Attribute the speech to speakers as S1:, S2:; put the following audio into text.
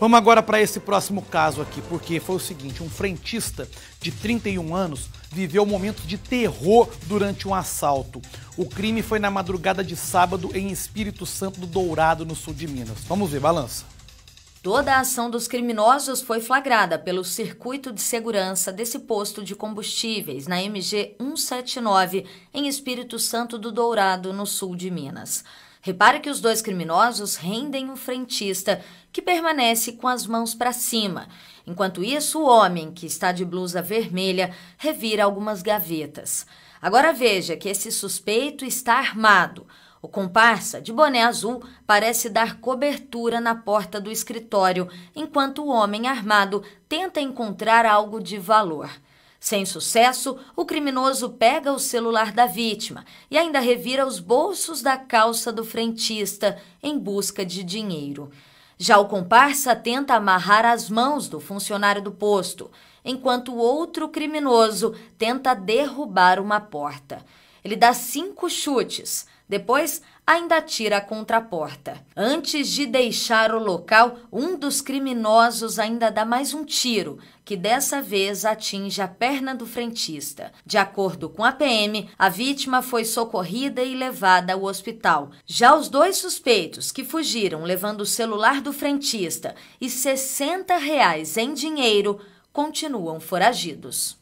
S1: Vamos agora para esse próximo caso aqui, porque foi o seguinte: um frentista de 31 anos viveu um momento de terror durante um assalto. O crime foi na madrugada de sábado em Espírito Santo do Dourado, no sul de Minas. Vamos ver, balança.
S2: Toda a ação dos criminosos foi flagrada pelo circuito de segurança desse posto de combustíveis na MG 179, em Espírito Santo do Dourado, no sul de Minas. Repare que os dois criminosos rendem um frentista, que permanece com as mãos para cima. Enquanto isso, o homem, que está de blusa vermelha, revira algumas gavetas. Agora veja que esse suspeito está armado. O comparsa, de boné azul, parece dar cobertura na porta do escritório, enquanto o homem armado tenta encontrar algo de valor. Sem sucesso, o criminoso pega o celular da vítima e ainda revira os bolsos da calça do frentista em busca de dinheiro. Já o comparsa tenta amarrar as mãos do funcionário do posto, enquanto o outro criminoso tenta derrubar uma porta. Ele dá cinco chutes. Depois, ainda atira a porta. Antes de deixar o local, um dos criminosos ainda dá mais um tiro, que dessa vez atinge a perna do frentista. De acordo com a PM, a vítima foi socorrida e levada ao hospital. Já os dois suspeitos, que fugiram levando o celular do frentista e 60 reais em dinheiro, continuam foragidos.